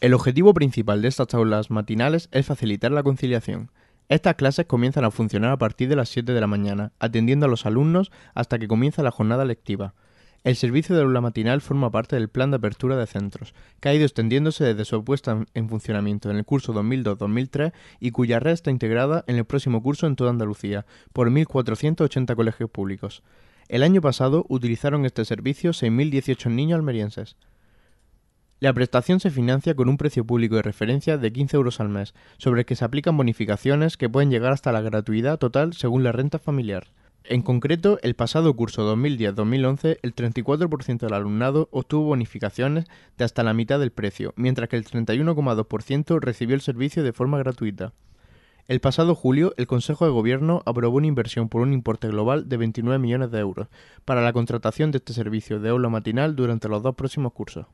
El objetivo principal de estas aulas matinales es facilitar la conciliación. Estas clases comienzan a funcionar a partir de las 7 de la mañana, atendiendo a los alumnos hasta que comienza la jornada lectiva. El servicio de aula matinal forma parte del plan de apertura de centros, que ha ido extendiéndose desde su puesta en funcionamiento en el curso 2002-2003 y cuya red está integrada en el próximo curso en toda Andalucía, por 1.480 colegios públicos. El año pasado utilizaron este servicio 6.018 niños almerienses. La prestación se financia con un precio público de referencia de 15 euros al mes, sobre el que se aplican bonificaciones que pueden llegar hasta la gratuidad total según la renta familiar. En concreto, el pasado curso 2010-2011, el 34% del alumnado obtuvo bonificaciones de hasta la mitad del precio, mientras que el 31,2% recibió el servicio de forma gratuita. El pasado julio, el Consejo de Gobierno aprobó una inversión por un importe global de 29 millones de euros para la contratación de este servicio de aula matinal durante los dos próximos cursos.